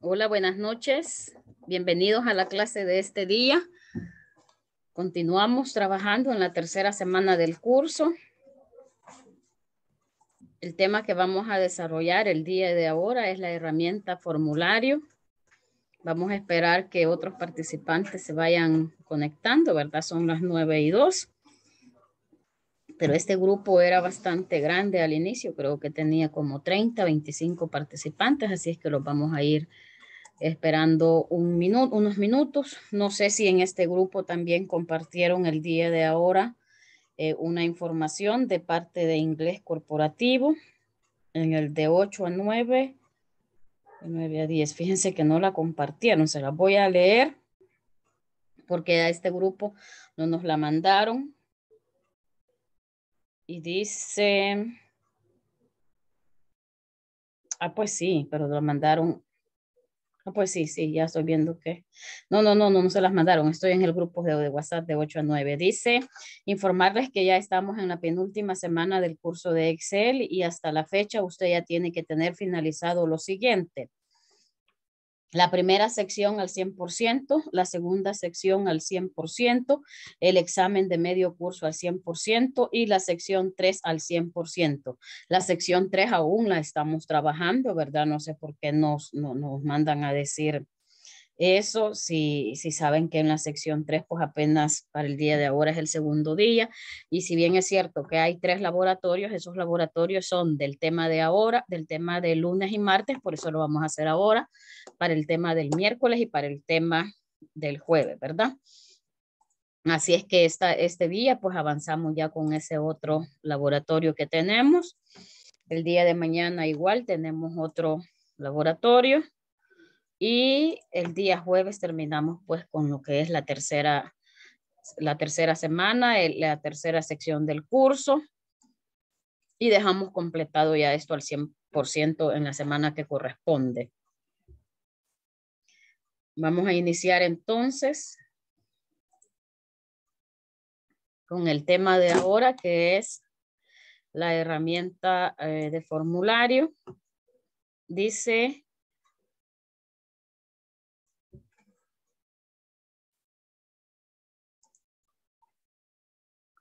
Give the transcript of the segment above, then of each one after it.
Hola, buenas noches. Bienvenidos a la clase de este día. Continuamos trabajando en la tercera semana del curso. El tema que vamos a desarrollar el día de ahora es la herramienta formulario. Vamos a esperar que otros participantes se vayan conectando, ¿verdad? Son las nueve y dos. Pero este grupo era bastante grande al inicio, creo que tenía como 30, 25 participantes, así es que los vamos a ir esperando un minuto, unos minutos. No sé si en este grupo también compartieron el día de ahora eh, una información de parte de inglés corporativo en el de 8 a 9, de 9 a 10. Fíjense que no la compartieron, se la voy a leer porque a este grupo no nos la mandaron. Y dice, ah, pues sí, pero la mandaron Ah, pues sí, sí, ya estoy viendo que. No, no, no, no, no se las mandaron. Estoy en el grupo de, de, WhatsApp de 8 a 9. Dice, informarles que ya estamos en la penúltima semana del curso de Excel y hasta la fecha usted ya tiene que tener finalizado lo siguiente. La primera sección al 100%, la segunda sección al 100%, el examen de medio curso al 100% y la sección 3 al 100%. La sección 3 aún la estamos trabajando, ¿verdad? No sé por qué nos, nos mandan a decir eso, si, si saben que en la sección 3, pues apenas para el día de ahora es el segundo día. Y si bien es cierto que hay tres laboratorios, esos laboratorios son del tema de ahora, del tema de lunes y martes, por eso lo vamos a hacer ahora, para el tema del miércoles y para el tema del jueves, ¿verdad? Así es que esta, este día, pues avanzamos ya con ese otro laboratorio que tenemos. El día de mañana igual tenemos otro laboratorio. Y el día jueves terminamos pues con lo que es la tercera, la tercera semana, la tercera sección del curso. Y dejamos completado ya esto al 100% en la semana que corresponde. Vamos a iniciar entonces con el tema de ahora que es la herramienta eh, de formulario. Dice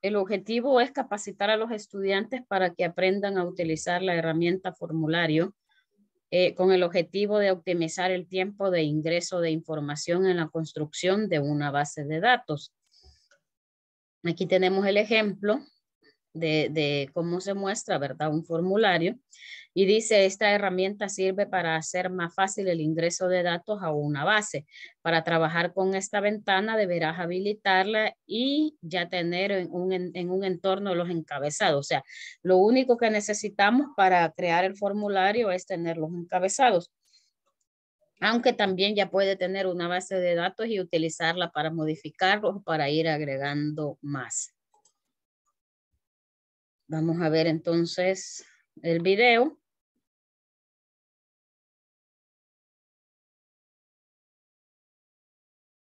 El objetivo es capacitar a los estudiantes para que aprendan a utilizar la herramienta formulario eh, con el objetivo de optimizar el tiempo de ingreso de información en la construcción de una base de datos. Aquí tenemos el ejemplo de, cómo se muestra, ¿verdad? Un formulario. Y dice, esta herramienta sirve para hacer más fácil el ingreso de datos a una base. Para trabajar con esta ventana deberás habilitarla y ya tener en un, entorno los encabezados. O sea, lo único que necesitamos para crear el formulario es tener los encabezados aunque también ya puede tener una base de datos y utilizarla para modificarlos, para ir agregando más. Vamos a ver entonces el video.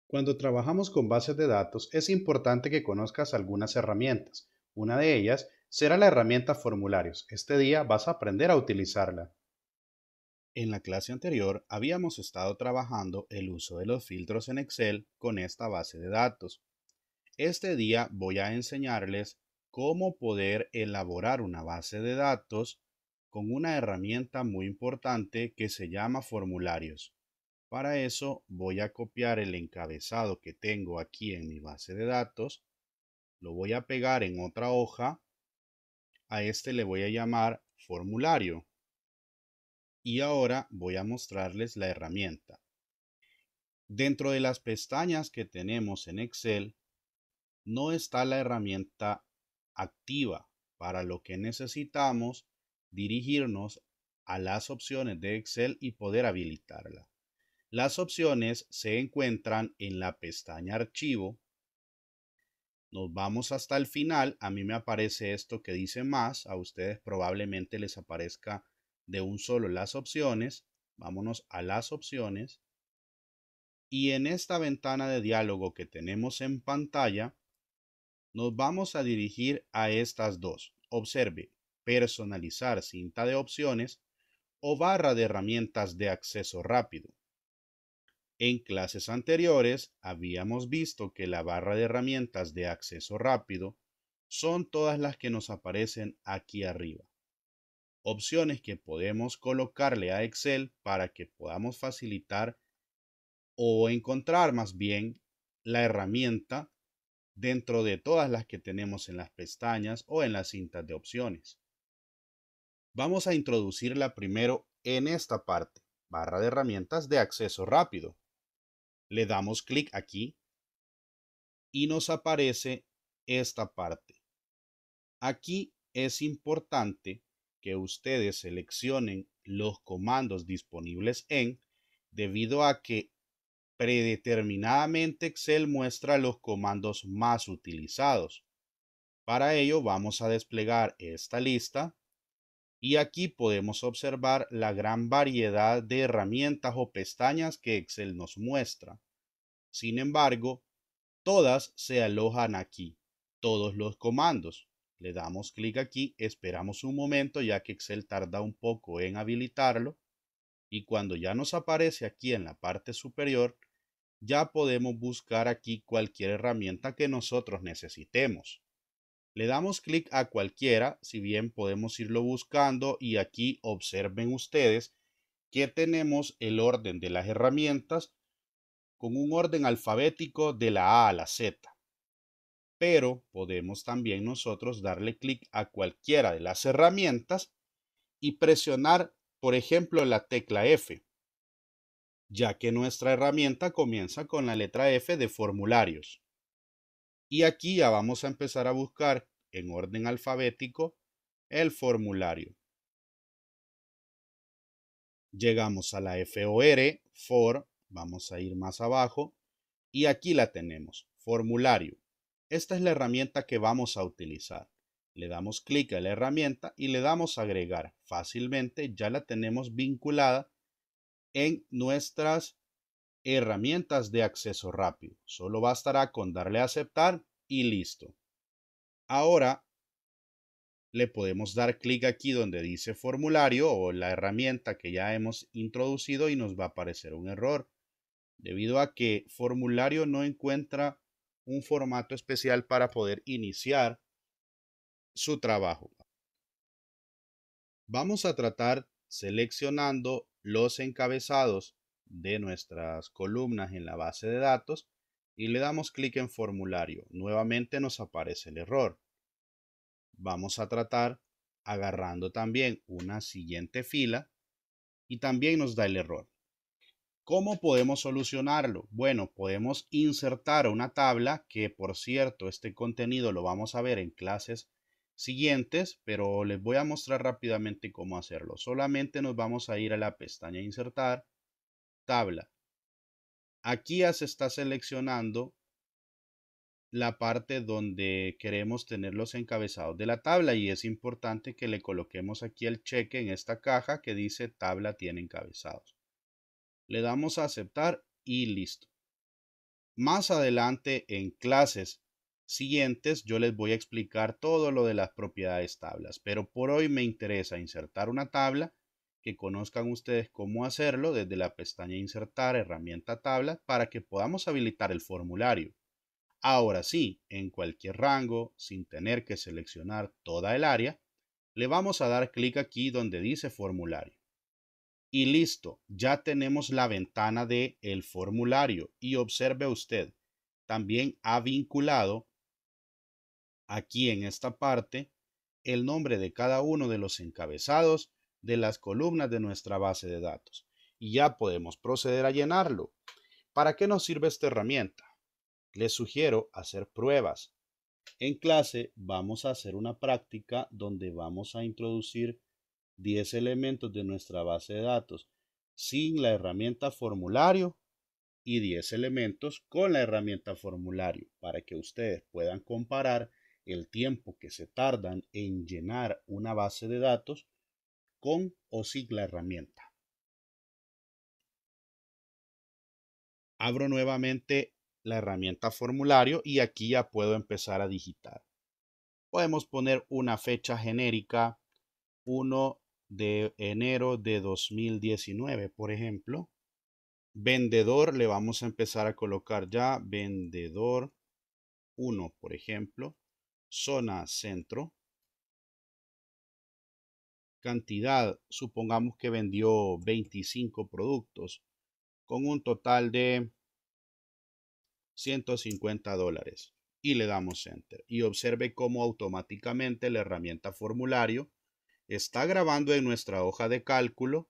Cuando trabajamos con bases de datos es importante que conozcas algunas herramientas. Una de ellas será la herramienta formularios. Este día vas a aprender a utilizarla. En la clase anterior habíamos estado trabajando el uso de los filtros en Excel con esta base de datos. Este día voy a enseñarles cómo poder elaborar una base de datos con una herramienta muy importante que se llama formularios. Para eso voy a copiar el encabezado que tengo aquí en mi base de datos, lo voy a pegar en otra hoja, a este le voy a llamar formulario y ahora voy a mostrarles la herramienta. Dentro de las pestañas que tenemos en Excel no está la herramienta activa, para lo que necesitamos dirigirnos a las opciones de Excel y poder habilitarla. Las opciones se encuentran en la pestaña Archivo. Nos vamos hasta el final. A mí me aparece esto que dice más. A ustedes probablemente les aparezca de un solo las opciones. Vámonos a las opciones. Y en esta ventana de diálogo que tenemos en pantalla, nos vamos a dirigir a estas dos. Observe, personalizar cinta de opciones o barra de herramientas de acceso rápido. En clases anteriores habíamos visto que la barra de herramientas de acceso rápido son todas las que nos aparecen aquí arriba. Opciones que podemos colocarle a Excel para que podamos facilitar o encontrar más bien la herramienta dentro de todas las que tenemos en las pestañas o en las cintas de opciones. Vamos a introducirla primero en esta parte, barra de herramientas de acceso rápido. Le damos clic aquí y nos aparece esta parte. Aquí es importante que ustedes seleccionen los comandos disponibles en, debido a que Predeterminadamente Excel muestra los comandos más utilizados. Para ello vamos a desplegar esta lista y aquí podemos observar la gran variedad de herramientas o pestañas que Excel nos muestra. Sin embargo, todas se alojan aquí, todos los comandos. Le damos clic aquí, esperamos un momento ya que Excel tarda un poco en habilitarlo y cuando ya nos aparece aquí en la parte superior, ya podemos buscar aquí cualquier herramienta que nosotros necesitemos. Le damos clic a cualquiera, si bien podemos irlo buscando y aquí observen ustedes que tenemos el orden de las herramientas con un orden alfabético de la A a la Z. Pero podemos también nosotros darle clic a cualquiera de las herramientas y presionar, por ejemplo, la tecla F ya que nuestra herramienta comienza con la letra F de formularios. Y aquí ya vamos a empezar a buscar en orden alfabético el formulario. Llegamos a la FOR, for, vamos a ir más abajo, y aquí la tenemos, formulario. Esta es la herramienta que vamos a utilizar. Le damos clic a la herramienta y le damos agregar. Fácilmente ya la tenemos vinculada en nuestras herramientas de acceso rápido. Solo bastará con darle a aceptar y listo. Ahora le podemos dar clic aquí donde dice formulario o la herramienta que ya hemos introducido y nos va a aparecer un error debido a que formulario no encuentra un formato especial para poder iniciar su trabajo. Vamos a tratar seleccionando los encabezados de nuestras columnas en la base de datos y le damos clic en formulario. Nuevamente nos aparece el error. Vamos a tratar agarrando también una siguiente fila y también nos da el error. ¿Cómo podemos solucionarlo? Bueno, podemos insertar una tabla que, por cierto, este contenido lo vamos a ver en clases siguientes, pero les voy a mostrar rápidamente cómo hacerlo. Solamente nos vamos a ir a la pestaña insertar, tabla. Aquí ya se está seleccionando la parte donde queremos tener los encabezados de la tabla y es importante que le coloquemos aquí el cheque en esta caja que dice tabla tiene encabezados. Le damos a aceptar y listo. Más adelante en clases siguientes yo les voy a explicar todo lo de las propiedades tablas, pero por hoy me interesa insertar una tabla, que conozcan ustedes cómo hacerlo desde la pestaña insertar herramienta tabla para que podamos habilitar el formulario. Ahora sí, en cualquier rango, sin tener que seleccionar toda el área, le vamos a dar clic aquí donde dice formulario. Y listo, ya tenemos la ventana de el formulario y observe usted, también ha vinculado aquí en esta parte el nombre de cada uno de los encabezados de las columnas de nuestra base de datos y ya podemos proceder a llenarlo. ¿Para qué nos sirve esta herramienta? Les sugiero hacer pruebas. En clase vamos a hacer una práctica donde vamos a introducir 10 elementos de nuestra base de datos sin la herramienta formulario y 10 elementos con la herramienta formulario para que ustedes puedan comparar el tiempo que se tardan en llenar una base de datos con o sin la herramienta. Abro nuevamente la herramienta formulario y aquí ya puedo empezar a digitar. Podemos poner una fecha genérica, 1 de enero de 2019, por ejemplo. Vendedor, le vamos a empezar a colocar ya vendedor 1, por ejemplo zona centro. Cantidad, supongamos que vendió 25 productos con un total de 150 dólares y le damos enter. Y observe cómo automáticamente la herramienta formulario está grabando en nuestra hoja de cálculo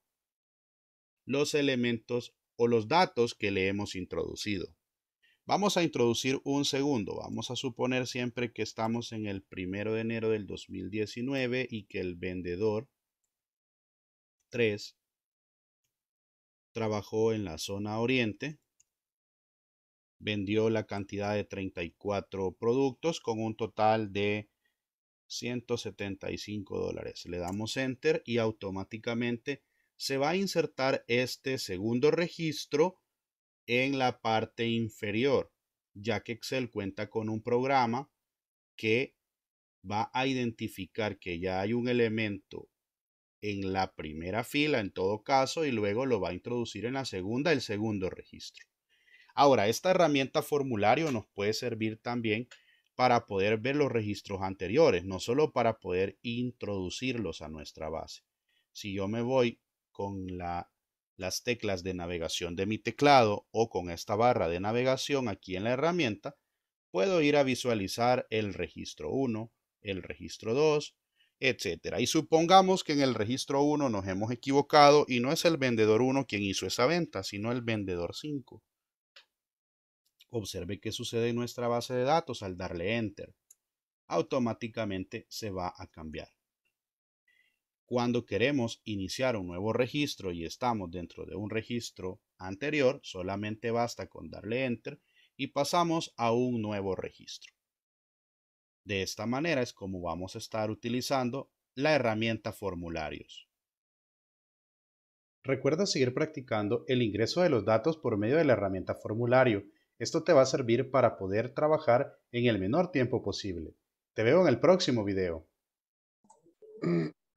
los elementos o los datos que le hemos introducido. Vamos a introducir un segundo. Vamos a suponer siempre que estamos en el primero de enero del 2019 y que el vendedor 3 trabajó en la zona oriente, vendió la cantidad de 34 productos con un total de 175 dólares. Le damos enter y automáticamente se va a insertar este segundo registro en la parte inferior, ya que Excel cuenta con un programa que va a identificar que ya hay un elemento en la primera fila en todo caso y luego lo va a introducir en la segunda, el segundo registro. Ahora, esta herramienta formulario nos puede servir también para poder ver los registros anteriores, no solo para poder introducirlos a nuestra base. Si yo me voy con la las teclas de navegación de mi teclado o con esta barra de navegación aquí en la herramienta, puedo ir a visualizar el registro 1, el registro 2, etcétera. Y supongamos que en el registro 1 nos hemos equivocado y no es el vendedor 1 quien hizo esa venta, sino el vendedor 5. Observe qué sucede en nuestra base de datos al darle Enter. Automáticamente se va a cambiar. Cuando queremos iniciar un nuevo registro y estamos dentro de un registro anterior, solamente basta con darle Enter y pasamos a un nuevo registro. De esta manera es como vamos a estar utilizando la herramienta formularios. Recuerda seguir practicando el ingreso de los datos por medio de la herramienta formulario. Esto te va a servir para poder trabajar en el menor tiempo posible. Te veo en el próximo video.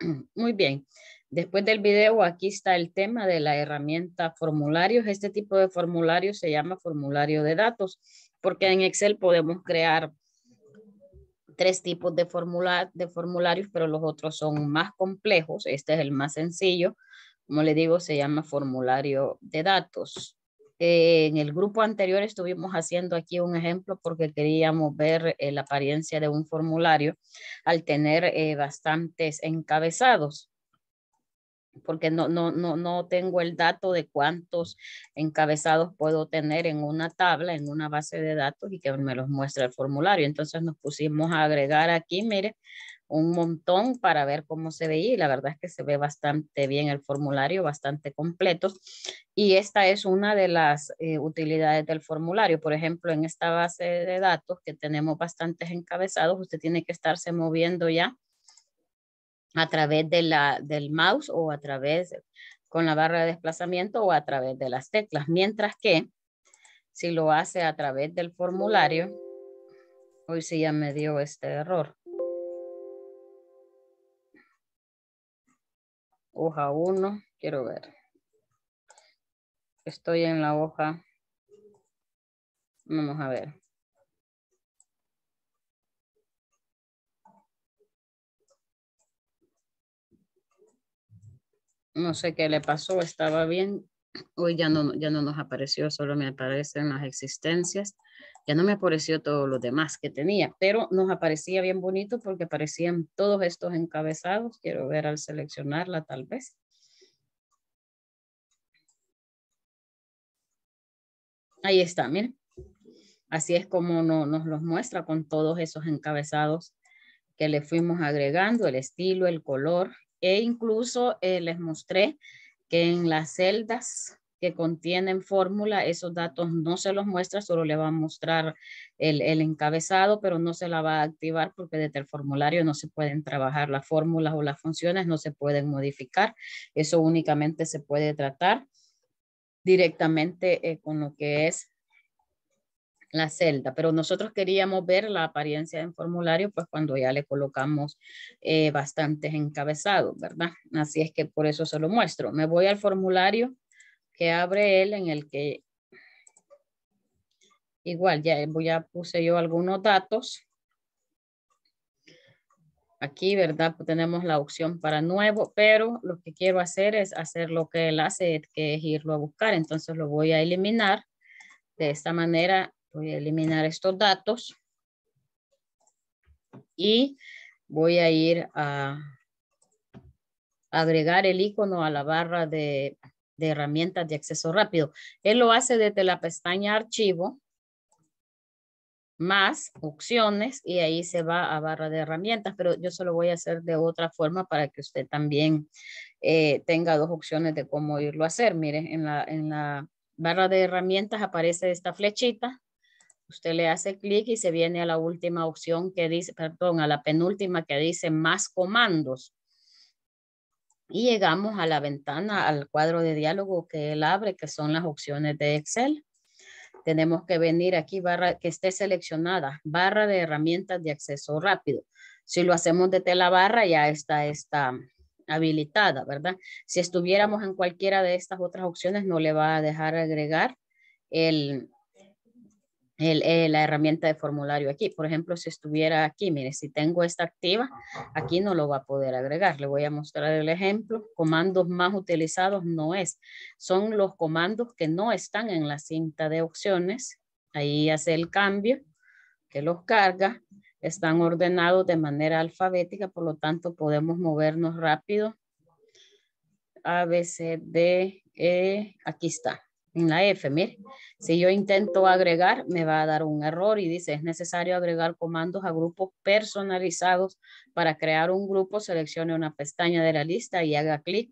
Muy bien. Después del video, aquí está el tema de la herramienta formularios. Este tipo de formulario se llama formulario de datos, porque en Excel podemos crear tres tipos de, de formularios, pero los otros son más complejos. Este es el más sencillo. Como le digo, se llama formulario de datos. Eh, en el grupo anterior estuvimos haciendo aquí un ejemplo porque queríamos ver eh, la apariencia de un formulario al tener eh, bastantes encabezados porque no, no, no, no tengo el dato de cuántos encabezados puedo tener en una tabla, en una base de datos y que me los muestre el formulario. Entonces nos pusimos a agregar aquí, mire, un montón para ver cómo se veía y la verdad es que se ve bastante bien el formulario, bastante completo. Y esta es una de las eh, utilidades del formulario. Por ejemplo, en esta base de datos que tenemos bastantes encabezados, usted tiene que estarse moviendo ya a través de la, del mouse o a través con la barra de desplazamiento o a través de las teclas. Mientras que si lo hace a través del formulario, hoy sí ya me dio este error hoja 1, quiero ver. Estoy en la hoja, vamos a ver. No sé qué le pasó, estaba bien. Hoy ya no, ya no nos apareció, solo me aparecen las existencias. Que no me apareció todo lo demás que tenía, pero nos aparecía bien bonito porque aparecían todos estos encabezados. Quiero ver al seleccionarla tal vez. Ahí está, miren. Así es como nos los muestra con todos esos encabezados que le fuimos agregando, el estilo, el color, e incluso eh, les mostré que en las celdas que contienen fórmula, esos datos no se los muestra, solo le va a mostrar el, encabezado, pero no se la va a activar porque desde el formulario no se pueden trabajar las fórmulas o las funciones, no se pueden modificar. Eso únicamente se puede tratar directamente eh, con lo que es la celda, pero nosotros queríamos ver la apariencia en formulario, pues cuando ya le colocamos eh, bastantes encabezados, ¿verdad? Así es que por eso se lo muestro. Me voy al formulario que abre él, en el que igual ya, a puse yo algunos datos. Aquí, ¿verdad? tenemos la opción para nuevo, pero lo que quiero hacer es hacer lo que él hace, que es irlo a buscar. Entonces lo voy a eliminar. De esta manera voy a eliminar estos datos. Y voy a ir a agregar el icono a la barra de de herramientas de acceso rápido. Él lo hace desde la pestaña archivo, más opciones y ahí se va a barra de herramientas, pero yo solo voy a hacer de otra forma para que usted también eh, tenga dos opciones de cómo irlo a hacer. Mire, en la, en la barra de herramientas aparece esta flechita, usted le hace clic y se viene a la última opción que dice, perdón, a la penúltima que dice más comandos y llegamos a la ventana, al cuadro de diálogo que él abre, que son las opciones de Excel. Tenemos que venir aquí, barra que esté seleccionada, barra de herramientas de acceso rápido. Si lo hacemos desde la barra, ya está habilitada, ¿verdad? Si estuviéramos en cualquiera de estas otras opciones, no le va a dejar agregar el, eh, la herramienta de formulario aquí. Por ejemplo, si estuviera aquí, mire, si tengo esta activa, aquí no lo va a poder agregar. Le voy a mostrar el ejemplo. Comandos más utilizados no es. Son los comandos que no están en la cinta de opciones. Ahí hace el cambio, que los carga. Están ordenados de manera alfabética, por lo tanto podemos movernos rápido. A, B, C, D, E. Aquí está en la F, mire. Si yo intento agregar, me va a dar un error y dice, es necesario agregar comandos a grupos personalizados. Para crear un grupo, seleccione una pestaña de la lista y haga clic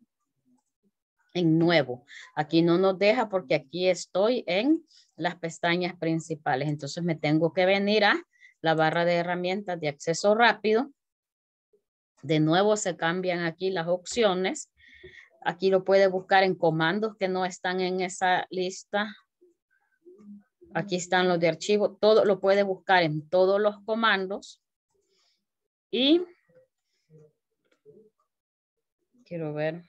en nuevo. Aquí no nos deja porque aquí estoy en las pestañas principales. Entonces me tengo que venir a la barra de herramientas de acceso rápido. De nuevo se cambian aquí las opciones Aquí lo puede buscar en comandos que no están en esa lista. Aquí están los de archivo. Todo lo puede buscar en todos los comandos. Y quiero ver.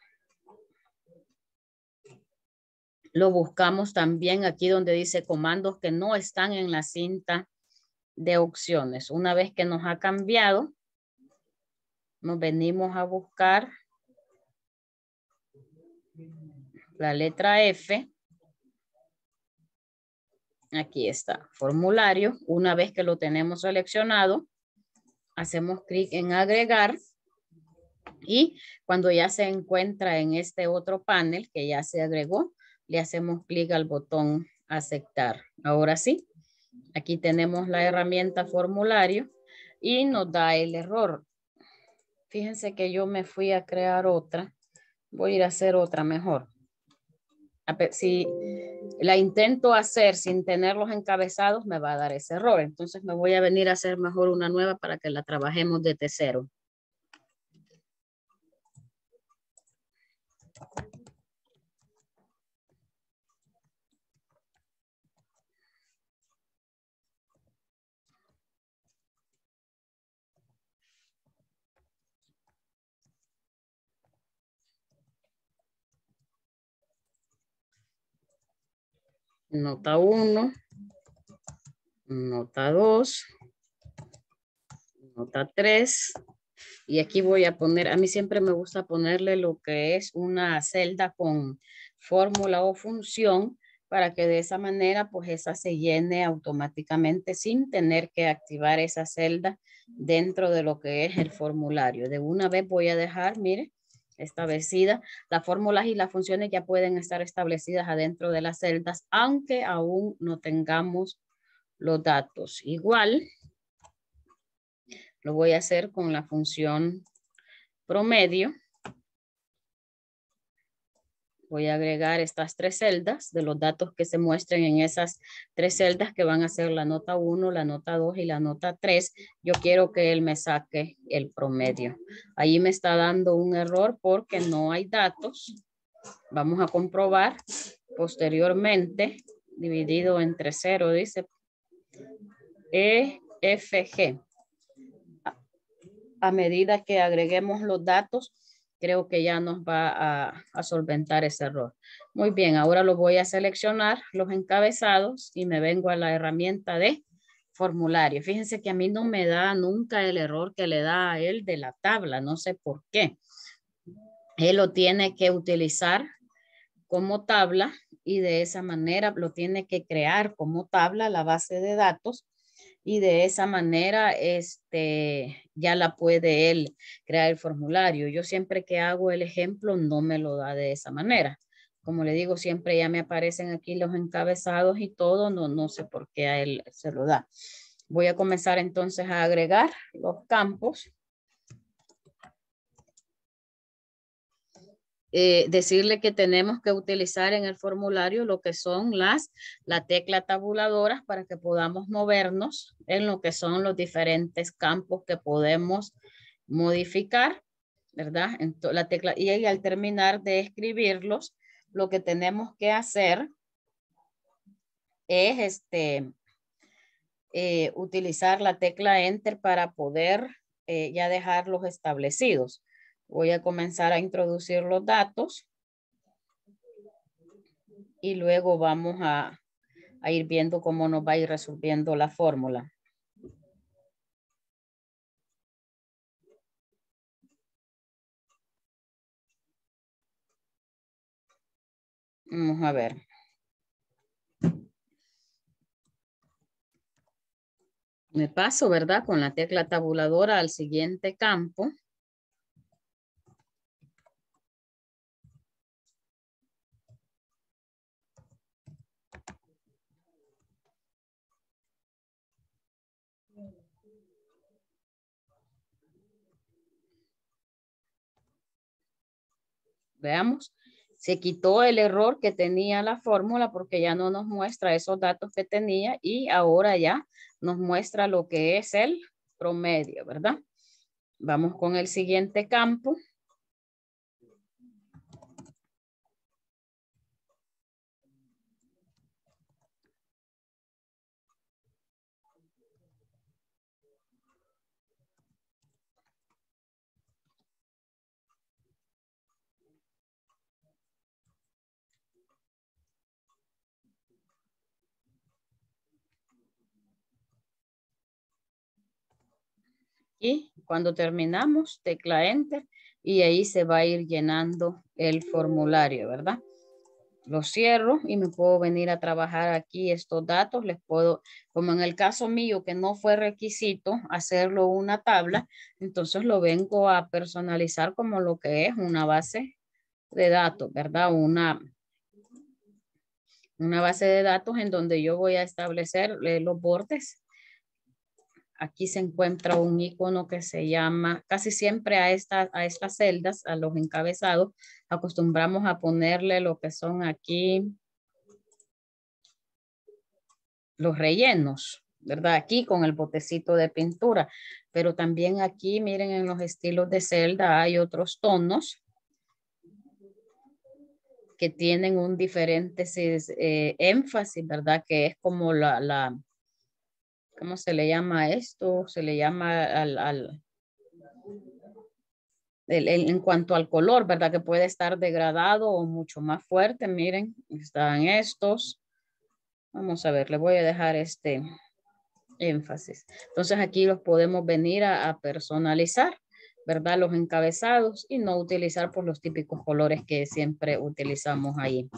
Lo buscamos también aquí donde dice comandos que no están en la cinta de opciones. Una vez que nos ha cambiado, nos venimos a buscar la letra F. Aquí está, formulario. Una vez que lo tenemos seleccionado, hacemos clic en agregar y cuando ya se encuentra en este otro panel que ya se agregó, le hacemos clic al botón aceptar. Ahora sí, aquí tenemos la herramienta formulario y nos da el error. Fíjense que yo me fui a crear otra. Voy a ir a hacer otra mejor si la intento hacer sin tenerlos encabezados, me va a dar ese error. Entonces me voy a venir a hacer mejor una nueva para que la trabajemos de cero. nota 1, nota 2, nota 3. Y aquí voy a poner, a mí siempre me gusta ponerle lo que es una celda con fórmula o función para que de esa manera pues esa se llene automáticamente sin tener que activar esa celda dentro de lo que es el formulario. De una vez voy a dejar, mire, establecida. Las fórmulas y las funciones ya pueden estar establecidas adentro de las celdas, aunque aún no tengamos los datos. Igual, lo voy a hacer con la función promedio voy a agregar estas tres celdas de los datos que se muestren en esas tres celdas que van a ser la nota 1, la nota 2 y la nota 3. Yo quiero que él me saque el promedio. Ahí me está dando un error porque no hay datos. Vamos a comprobar posteriormente, dividido entre 0, dice EFG. A medida que agreguemos los datos, creo que ya nos va a, solventar ese error. Muy bien, ahora lo voy a seleccionar, los encabezados, y me vengo a la herramienta de formulario. Fíjense que a mí no me da nunca el error que le da a él de la tabla, no sé por qué. Él lo tiene que utilizar como tabla y de esa manera lo tiene que crear como tabla la base de datos y de esa manera este, ya la puede él crear el formulario. Yo siempre que hago el ejemplo no me lo da de esa manera. Como le digo, siempre ya me aparecen aquí los encabezados y todo, no, no sé por qué a él se lo da. Voy a comenzar entonces a agregar los campos. Eh, decirle que tenemos que utilizar en el formulario lo que son las, la tecla tabuladoras para que podamos movernos en lo que son los diferentes campos que podemos modificar, ¿verdad? la tecla, y, al terminar de escribirlos, lo que tenemos que hacer es este, eh, utilizar la tecla Enter para poder eh, ya dejarlos establecidos. Voy a comenzar a introducir los datos y luego vamos a, a ir viendo cómo nos va a ir resolviendo la fórmula. Vamos a ver. Me paso, ¿verdad? Con la tecla tabuladora al siguiente campo. Veamos, se quitó el error que tenía la fórmula porque ya no nos muestra esos datos que tenía y ahora ya nos muestra lo que es el promedio, ¿verdad? Vamos con el siguiente campo. Y cuando terminamos, tecla Enter y ahí se va a ir llenando el formulario, ¿verdad? Lo cierro y me puedo venir a trabajar aquí estos datos. Les puedo, como en el caso mío que no fue requisito hacerlo una tabla, entonces lo vengo a personalizar como lo que es una base de datos, ¿verdad? Una, una base de datos en donde yo voy a establecer eh, los bordes aquí se encuentra un icono que se llama, casi siempre a, estas a estas celdas, a los encabezados, acostumbramos a ponerle lo que son aquí los rellenos, ¿verdad? Aquí con el botecito de pintura, pero también aquí, miren, en los estilos de celda hay otros tonos que tienen un diferente eh, énfasis, ¿verdad? Que es como la ¿cómo se le llama esto? Se le llama al, en cuanto al color, ¿verdad? Que puede estar degradado o mucho más fuerte. Miren, están estos. Vamos a ver, le voy a dejar este énfasis. Entonces aquí los podemos venir a, personalizar, ¿verdad? Los encabezados y no utilizar por los típicos colores que siempre utilizamos ahí.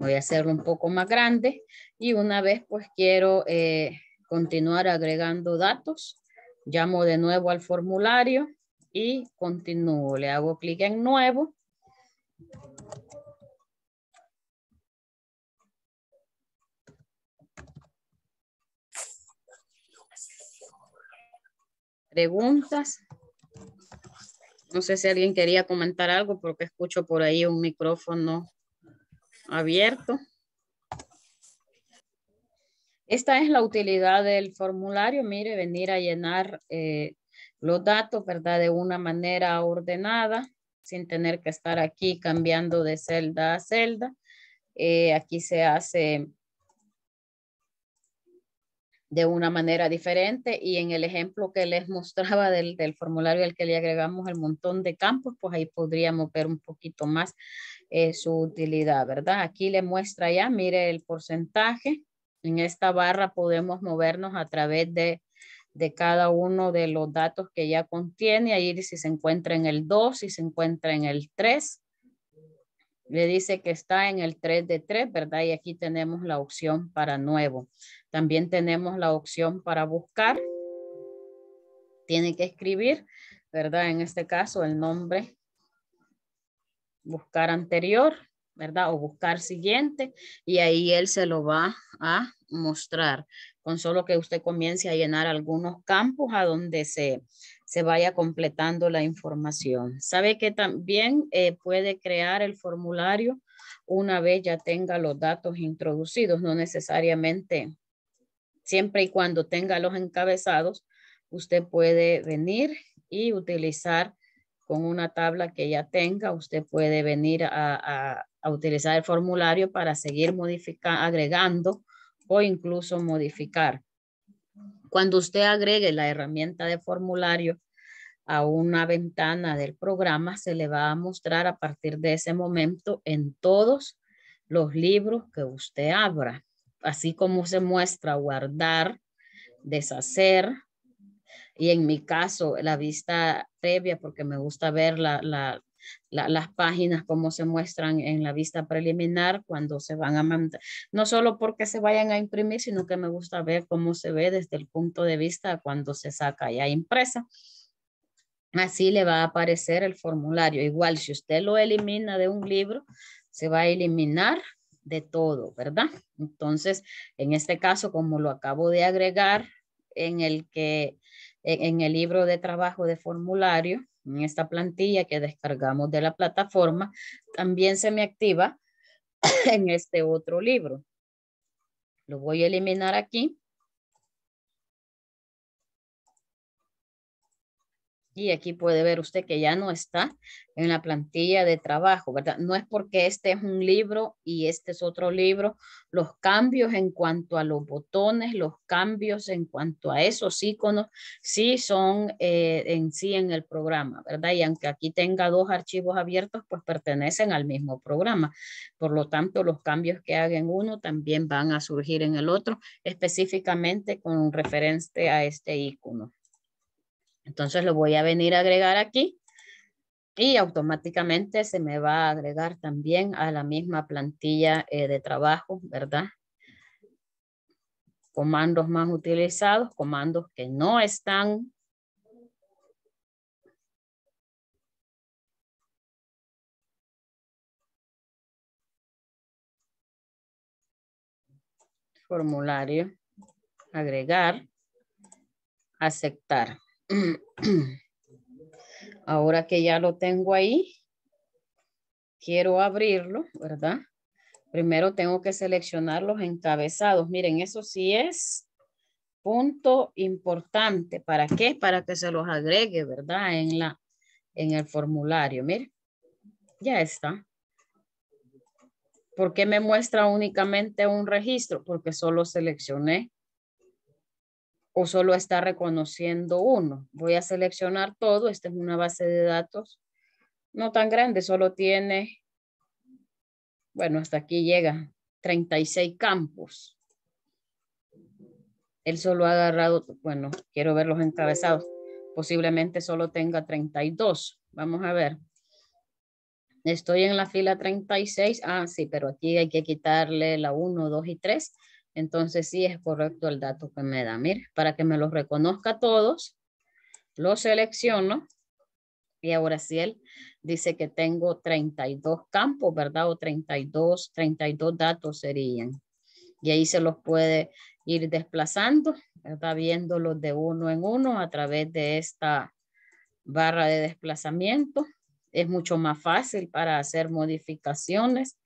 Voy a hacerlo un poco más grande y una vez pues quiero eh, continuar agregando datos. Llamo de nuevo al formulario y continúo. Le hago clic en nuevo. Preguntas. No sé si alguien quería comentar algo porque escucho por ahí un micrófono Abierto. Esta es la utilidad del formulario, mire, venir a llenar eh, los datos, ¿verdad? De una manera ordenada, sin tener que estar aquí cambiando de celda a celda. Eh, aquí se hace de una manera diferente y en el ejemplo que les mostraba del, formulario al que le agregamos el montón de campos, pues ahí podríamos ver un poquito más eh, su utilidad, ¿verdad? Aquí le muestra ya, mire el porcentaje, en esta barra podemos movernos a través de, de cada uno de los datos que ya contiene, ahí si se encuentra en el 2, si se encuentra en el 3, le dice que está en el 3 de 3, ¿verdad? Y aquí tenemos la opción para nuevo. También tenemos la opción para buscar. Tiene que escribir, ¿verdad? En este caso, el nombre. Buscar anterior, ¿verdad? O buscar siguiente. Y ahí él se lo va a mostrar. Con solo que usted comience a llenar algunos campos a donde se, se vaya completando la información. Sabe que también eh, puede crear el formulario una vez ya tenga los datos introducidos, no necesariamente siempre y cuando tenga los encabezados, usted puede venir y utilizar con una tabla que ya tenga, usted puede venir a, a utilizar el formulario para seguir modificando, agregando o incluso modificar. Cuando usted agregue la herramienta de formulario a una ventana del programa, se le va a mostrar a partir de ese momento en todos los libros que usted abra, así como se muestra guardar, deshacer, y en mi caso la vista previa porque me gusta ver la, la, las páginas, como se muestran en la vista preliminar cuando se van a No solo porque se vayan a imprimir, sino que me gusta ver cómo se ve desde el punto de vista cuando se saca ya impresa. Así le va a aparecer el formulario. Igual, si usted lo elimina de un libro, se va a eliminar de todo, ¿verdad? Entonces, en este caso, como lo acabo de agregar en el que en el libro de trabajo de formulario, en esta plantilla que descargamos de la plataforma, también se me activa en este otro libro. Lo voy a eliminar aquí. Y aquí puede ver usted que ya no está en la plantilla de trabajo, ¿verdad? No es porque este es un libro y este es otro libro. Los cambios en cuanto a los botones, los cambios en cuanto a esos iconos, sí son eh, en sí en el programa, ¿verdad? Y aunque aquí tenga dos archivos abiertos, pues pertenecen al mismo programa. Por lo tanto, los cambios que haga en uno también van a surgir en el otro, específicamente con referente a este icono. Entonces lo voy a venir a agregar aquí y automáticamente se me va a agregar también a la misma plantilla eh, de trabajo, ¿verdad? Comandos más utilizados, comandos que no están formulario, agregar, aceptar. Ahora que ya lo tengo ahí, quiero abrirlo, ¿verdad? Primero tengo que seleccionar los encabezados. Miren, eso sí es punto importante. ¿Para qué? Para que se los agregue, ¿verdad? En, la, en el formulario. Miren, ya está. ¿Por qué me muestra únicamente un registro? Porque solo seleccioné o solo está reconociendo uno. Voy a seleccionar todo. Esta es una base de datos no tan grande, solo tiene, bueno, hasta aquí llega, 36 campos. Él solo ha agarrado, bueno, quiero ver los encabezados. Posiblemente solo tenga 32. Vamos a ver. Estoy en la fila 36. Ah, sí, pero aquí hay que quitarle la 1, 2 y 3 entonces sí es correcto el dato que me da. Mire, para que me los reconozca todos, lo selecciono. Y ahora sí él dice que tengo 32 campos, ¿verdad? O 32, 32 datos serían. Y ahí se los puede ir desplazando, ¿verdad? Viéndolos de uno en uno a través de esta barra de desplazamiento. Es mucho más fácil para hacer modificaciones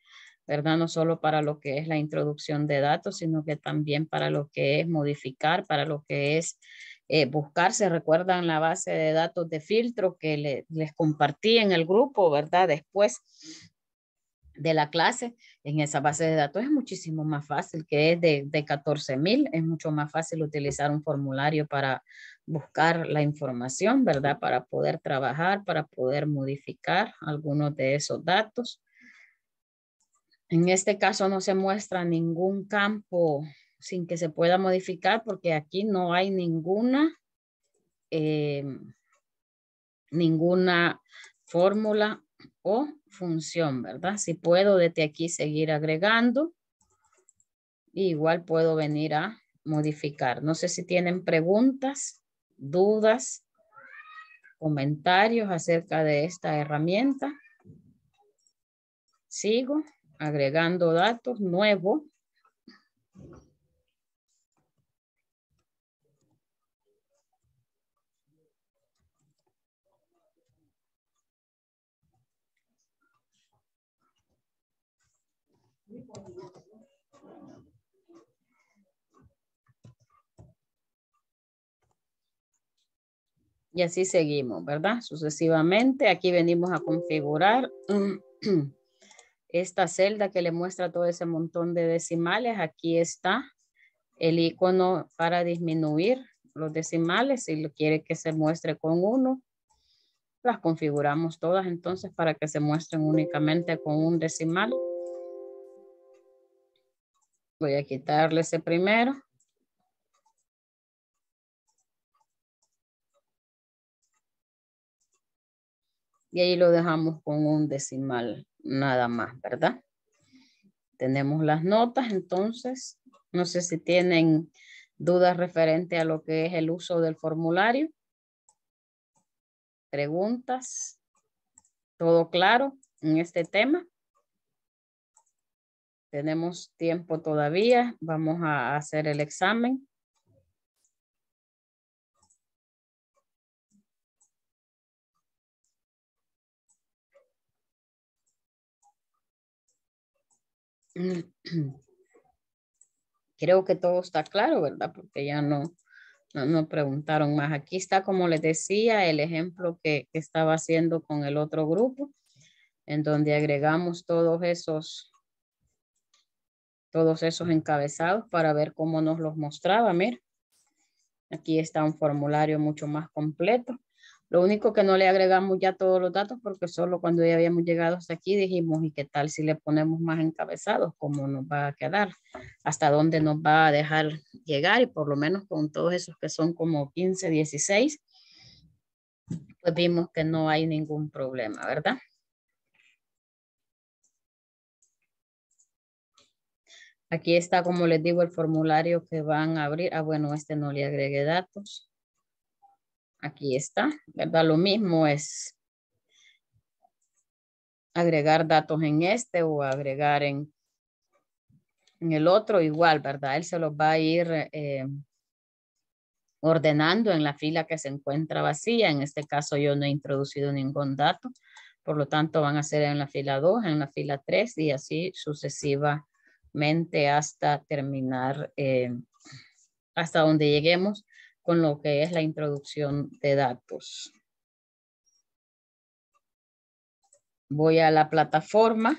¿verdad? No solo para lo que es la introducción de datos, sino que también para lo que es modificar, para lo que es eh, buscar. Se recuerdan la base de datos de filtro que les compartí en el grupo, ¿verdad? Después de la clase, en esa base de datos es muchísimo más fácil que es de, 14.000, es mucho más fácil utilizar un formulario para buscar la información, ¿verdad? Para poder trabajar, para poder modificar algunos de esos datos. En este caso no se muestra ningún campo sin que se pueda modificar porque aquí no hay ninguna, eh, ninguna fórmula o función, ¿verdad? Si puedo desde aquí seguir agregando, igual puedo venir a modificar. No sé si tienen preguntas, dudas, comentarios acerca de esta herramienta. Sigo agregando datos nuevos. Y así seguimos, ¿verdad? Sucesivamente, aquí venimos a configurar esta celda que le muestra todo ese montón de decimales. Aquí está el icono para disminuir los decimales. Si lo quiere que se muestre con uno, las configuramos todas entonces para que se muestren únicamente con un decimal. Voy a quitarle ese primero. Y ahí lo dejamos con un decimal nada más, ¿verdad? Tenemos las notas, entonces, no sé si tienen dudas referente a lo que es el uso del formulario. Preguntas. ¿Todo claro en este tema? Tenemos tiempo todavía. Vamos a hacer el examen. Creo que todo está claro, ¿verdad? Porque ya no, no, preguntaron más. Aquí está, como les decía, el ejemplo que, estaba haciendo con el otro grupo, en donde agregamos todos esos todos esos encabezados para ver cómo nos los mostraba. Mira, aquí está un formulario mucho más completo. Lo único que no le agregamos ya todos los datos porque solo cuando ya habíamos llegado hasta aquí dijimos, ¿y qué tal si le ponemos más encabezados? ¿Cómo nos va a quedar? ¿Hasta dónde nos va a dejar llegar? Y por lo menos con todos esos que son como 15, 16, pues vimos que no hay ningún problema, ¿verdad? Aquí está, como les digo, el formulario que van a abrir. Ah, bueno, este no le agregué datos. Aquí está, ¿verdad? Lo mismo es agregar datos en este o agregar en, en el otro igual, ¿verdad? Él se los va a ir eh, ordenando en la fila que se encuentra vacía. En este caso yo no he introducido ningún dato, por lo tanto van a ser en la fila 2, en la fila 3 y así sucesivamente hasta terminar, eh, hasta donde lleguemos con lo que es la introducción de datos. Voy a la plataforma.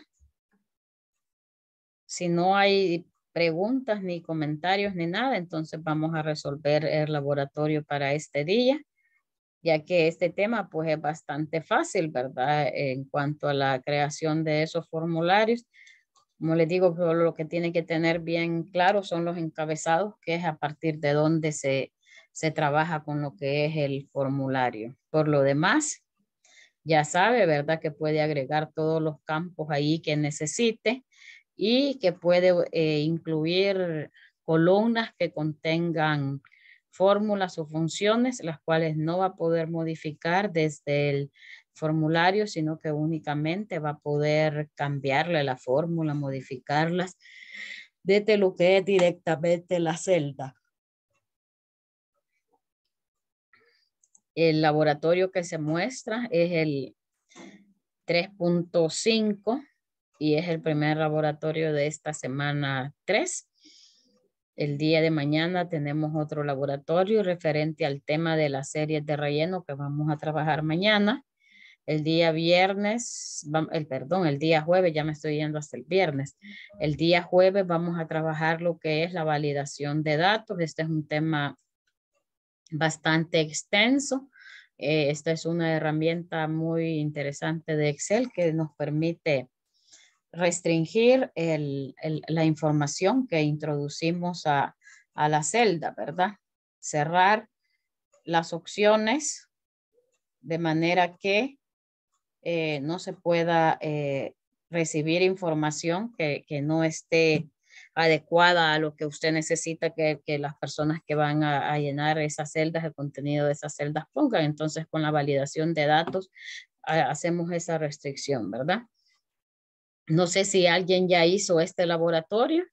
Si no hay preguntas ni comentarios ni nada, entonces vamos a resolver el laboratorio para este día, ya que este tema pues es bastante fácil, ¿verdad? En cuanto a la creación de esos formularios, como les digo, lo que tiene que tener bien claro son los encabezados, que es a partir de dónde se se trabaja con lo que es el formulario. Por lo demás, ya sabe, ¿verdad? Que puede agregar todos los campos ahí que necesite y que puede eh, incluir columnas que contengan fórmulas o funciones, las cuales no va a poder modificar desde el formulario, sino que únicamente va a poder cambiarle la fórmula, modificarlas desde lo que es directamente la celda. El laboratorio que se muestra es el 3.5 y es el primer laboratorio de esta semana 3. El día de mañana tenemos otro laboratorio referente al tema de las series de relleno que vamos a trabajar mañana. El día viernes, el, perdón, el día jueves, ya me estoy yendo hasta el viernes. El día jueves vamos a trabajar lo que es la validación de datos. Este es un tema bastante extenso. Eh, esta es una herramienta muy interesante de Excel que nos permite restringir la información que introducimos a, la celda, ¿verdad? Cerrar las opciones de manera que eh, no se pueda eh, recibir información que, que, no esté adecuada a lo que usted necesita que, las personas que van a, llenar esas celdas, el contenido de esas celdas pongan. Entonces, con la validación de datos, hacemos esa restricción, ¿verdad? No sé si alguien ya hizo este laboratorio.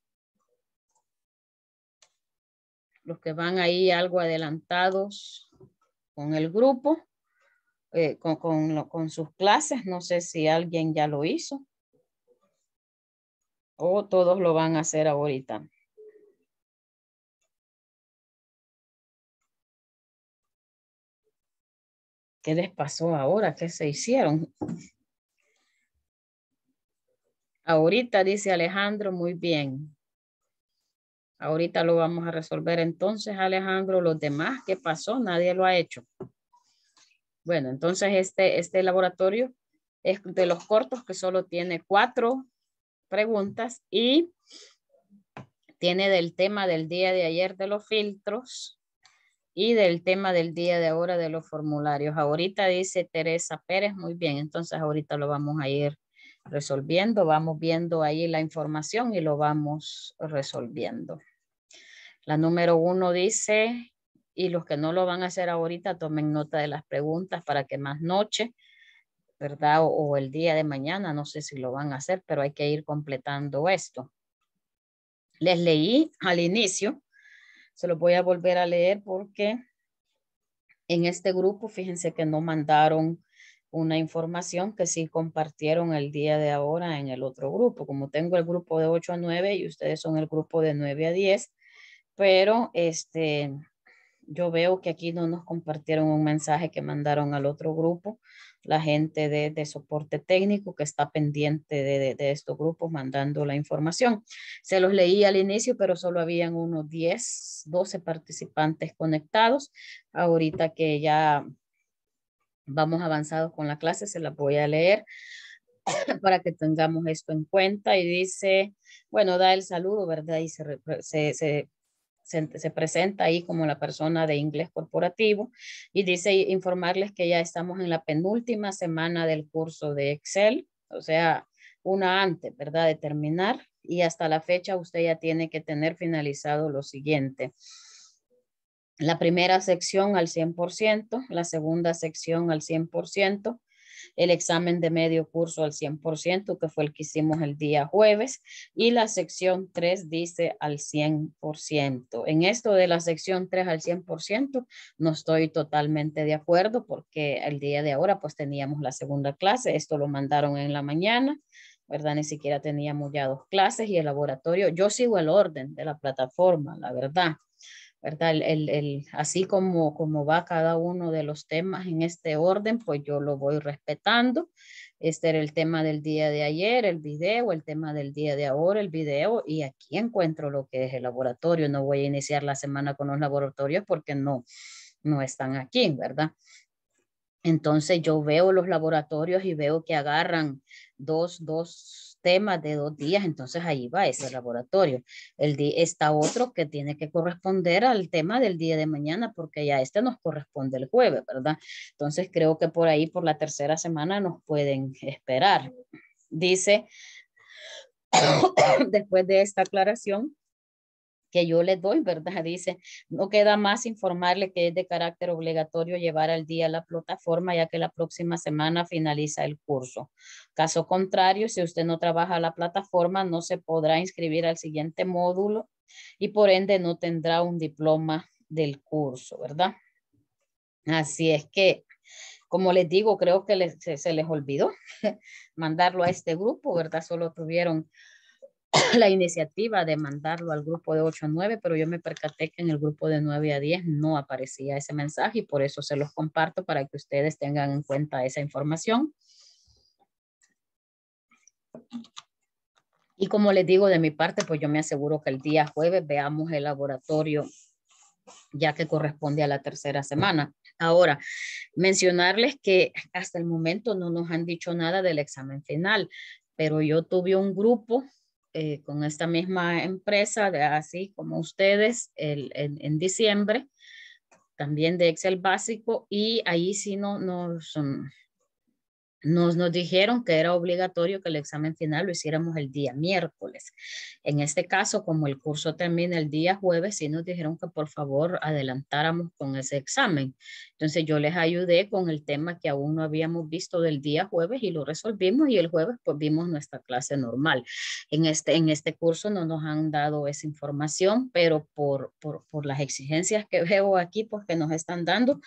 Los que van ahí algo adelantados con el grupo, eh, con, con, con sus clases, no sé si alguien ya lo hizo o todos lo van a hacer ahorita. ¿Qué les pasó ahora? ¿Qué se hicieron? Ahorita dice Alejandro, muy bien. Ahorita lo vamos a resolver entonces, Alejandro. Los demás, ¿qué pasó? Nadie lo ha hecho. Bueno, entonces este, este laboratorio es de los cortos que solo tiene cuatro preguntas y tiene del tema del día de ayer de los filtros y del tema del día de ahora de los formularios. Ahorita dice Teresa Pérez, muy bien, entonces ahorita lo vamos a ir resolviendo, vamos viendo ahí la información y lo vamos resolviendo. La número uno dice, y los que no lo van a hacer ahorita, tomen nota de las preguntas para que más noche ¿verdad? O, el día de mañana, no sé si lo van a hacer, pero hay que ir completando esto. Les leí al inicio, se lo voy a volver a leer porque en este grupo, fíjense que no mandaron una información que sí compartieron el día de ahora en el otro grupo. Como tengo el grupo de 8 a 9 y ustedes son el grupo de 9 a 10, pero este, yo veo que aquí no nos compartieron un mensaje que mandaron al otro grupo, la gente de, soporte técnico que está pendiente de, estos grupos mandando la información. Se los leí al inicio, pero solo habían unos 10, 12 participantes conectados. Ahorita que ya vamos avanzados con la clase, se las voy a leer para que tengamos esto en cuenta. Y dice, bueno, da el saludo, ¿verdad? Y se, se, se se, presenta ahí como la persona de inglés corporativo y dice informarles que ya estamos en la penúltima semana del curso de Excel, o sea, una antes, ¿verdad? De terminar y hasta la fecha usted ya tiene que tener finalizado lo siguiente. La primera sección al 100%, la segunda sección al 100%, el examen de medio curso al 100%, que fue el que hicimos el día jueves, y la sección 3 dice al 100%. En esto de la sección 3 al 100%, no estoy totalmente de acuerdo porque el día de ahora pues teníamos la segunda clase, esto lo mandaron en la mañana. ¿verdad? Ni siquiera teníamos ya dos clases y el laboratorio. Yo sigo el orden de la plataforma, la verdad. ¿verdad? El, así como, como va cada uno de los temas en este orden, pues yo lo voy respetando. Este era el tema del día de ayer, el video, el tema del día de ahora, el video, y aquí encuentro lo que es el laboratorio. No voy a iniciar la semana con los laboratorios porque no, no están aquí, ¿verdad? Entonces yo veo los laboratorios y veo que agarran dos, dos tema de dos días, entonces ahí va ese laboratorio. El día está otro que tiene que corresponder al tema del día de mañana, porque ya este nos corresponde el jueves, ¿verdad? Entonces creo que por ahí, por la tercera semana, nos pueden esperar. Dice, después de esta aclaración, que yo le doy, ¿verdad? Dice, no queda más informarle que es de carácter obligatorio llevar al día la plataforma ya que la próxima semana finaliza el curso. Caso contrario, si usted no trabaja la plataforma, no se podrá inscribir al siguiente módulo y por ende no tendrá un diploma del curso, ¿verdad? Así es que, como les digo, creo que se les olvidó mandarlo a este grupo, ¿verdad? Solo tuvieron la iniciativa de mandarlo al grupo de 8 a 9, pero yo me percaté que en el grupo de 9 a 10 no aparecía ese mensaje y por eso se los comparto para que ustedes tengan en cuenta esa información. Y como les digo de mi parte, pues yo me aseguro que el día jueves veamos el laboratorio ya que corresponde a la tercera semana. Ahora, mencionarles que hasta el momento no nos han dicho nada del examen final, pero yo tuve un grupo eh, con esta misma empresa, de, así como ustedes, el, en diciembre, también de Excel básico, y ahí sí no, no son, nos, nos dijeron que era obligatorio que el examen final lo hiciéramos el día miércoles. En este caso, como el curso termina el día jueves, sí nos dijeron que por favor adelantáramos con ese examen. Entonces yo les ayudé con el tema que aún no habíamos visto del día jueves y lo resolvimos y el jueves pues vimos nuestra clase normal. En este, en este curso no nos han dado esa información, pero por, por las exigencias que veo aquí, pues que nos están dando,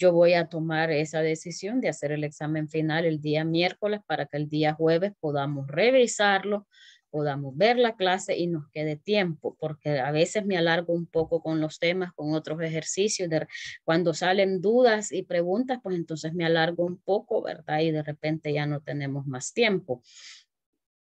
yo voy a tomar esa decisión de hacer el examen final el día miércoles para que el día jueves podamos revisarlo, podamos ver la clase y nos quede tiempo, porque a veces me alargo un poco con los temas, con otros ejercicios, de, cuando salen dudas y preguntas, pues entonces me alargo un poco, ¿verdad? Y de repente ya no tenemos más tiempo.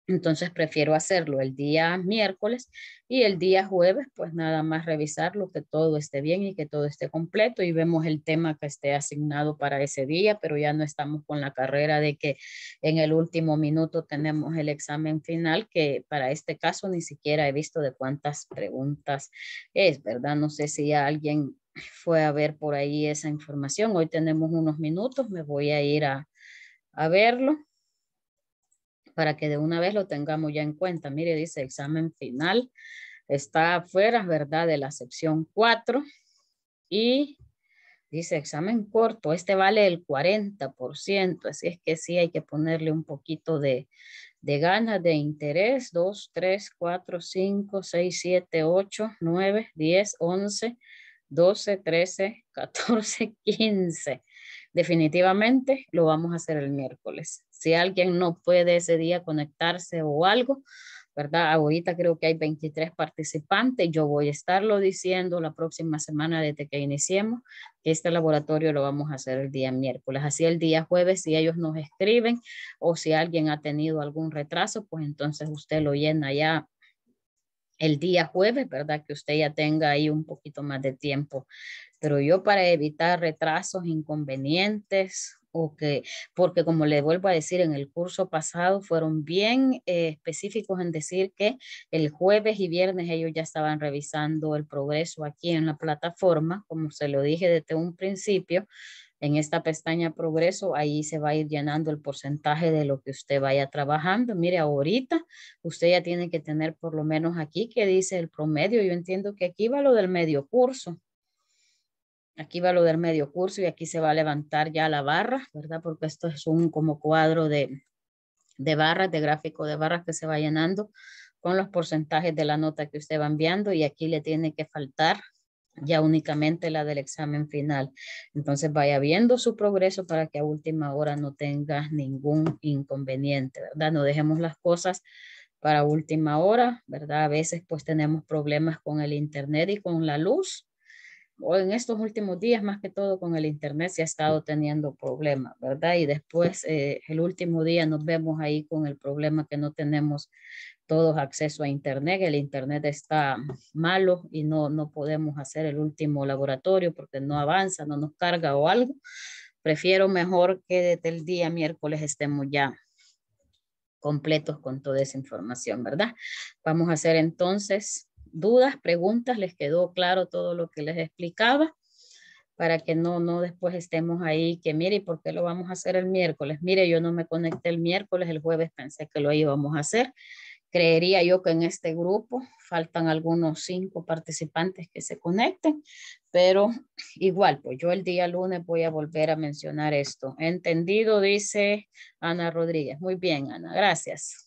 Entonces prefiero hacerlo el día miércoles y el día jueves, pues nada más revisarlo, que todo esté bien y que todo esté completo y vemos el tema que esté asignado para ese día, pero ya no estamos con la carrera de que en el último minuto tenemos el examen final, que para este caso ni siquiera he visto de cuántas preguntas es, ¿verdad? No sé si alguien fue a ver por ahí esa información. Hoy tenemos unos minutos, me voy a ir a verlo para que de una vez lo tengamos ya en cuenta. Mire, dice examen final, está afuera, ¿verdad? De la sección 4 y dice examen corto, este vale el 40%, así es que sí hay que ponerle un poquito de, de ganas, de interés, 2, 3, 4, 5, 6, 7, 8, 9, 10, 11, 12, 13, 14, 15. Definitivamente lo vamos a hacer el miércoles si alguien no puede ese día conectarse o algo, ¿verdad? Ahorita creo que hay 23 participantes. Yo voy a estarlo diciendo la próxima semana desde que iniciemos que este laboratorio lo vamos a hacer el día miércoles. Así el día jueves, si ellos nos escriben o si alguien ha tenido algún retraso, pues entonces usted lo llena ya el día jueves, ¿verdad? Que usted ya tenga ahí un poquito más de tiempo. Pero yo para evitar retrasos, inconvenientes, porque como le vuelvo a decir, en el curso pasado fueron bien eh, específicos en decir que el jueves y viernes ellos ya estaban revisando el progreso aquí en la plataforma, como se lo dije desde un principio, en esta pestaña progreso, ahí se va a ir llenando el porcentaje de lo que usted vaya trabajando. Mire, ahorita usted ya tiene que tener por lo menos aquí que dice el promedio. Yo entiendo que aquí va lo del medio curso. Aquí va lo del medio curso y aquí se va a levantar ya la barra, ¿verdad? Porque esto es un como cuadro de, de barras, de gráfico de barras que se va llenando con los porcentajes de la nota que usted va enviando y aquí le tiene que faltar ya únicamente la del examen final. Entonces vaya viendo su progreso para que a última hora no tenga ningún inconveniente, ¿verdad? No dejemos las cosas para última hora, ¿verdad? A veces pues tenemos problemas con el internet y con la luz, o en estos últimos días, más que todo con el Internet, se ha estado teniendo problemas, ¿verdad? Y después, eh, el último día, nos vemos ahí con el problema que no tenemos todos acceso a Internet, el Internet está malo y no, no podemos hacer el último laboratorio porque no avanza, no nos carga o algo. Prefiero mejor que desde el día miércoles estemos ya completos con toda esa información, ¿verdad? Vamos a hacer entonces dudas, preguntas, les quedó claro todo lo que les explicaba para que no, no después estemos ahí que mire, ¿por qué lo vamos a hacer el miércoles? Mire, yo no me conecté el miércoles, el jueves pensé que lo íbamos a hacer. Creería yo que en este grupo faltan algunos cinco participantes que se conecten, pero igual, pues yo el día lunes voy a volver a mencionar esto. Entendido, dice Ana Rodríguez. Muy bien, Ana, gracias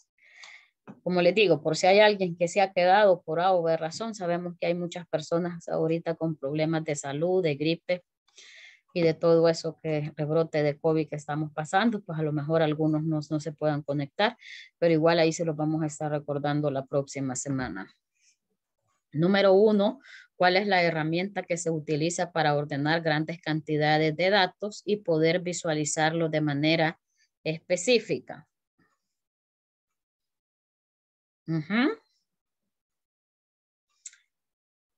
como les digo, por si hay alguien que se ha quedado por A o razón, sabemos que hay muchas personas ahorita con problemas de salud, de gripe y de todo eso que el brote de COVID que estamos pasando, pues a lo mejor algunos no, se puedan conectar, pero igual ahí se los vamos a estar recordando la próxima semana. Número uno, cuál es la herramienta que se utiliza para ordenar grandes cantidades de datos y poder visualizarlo de manera específica.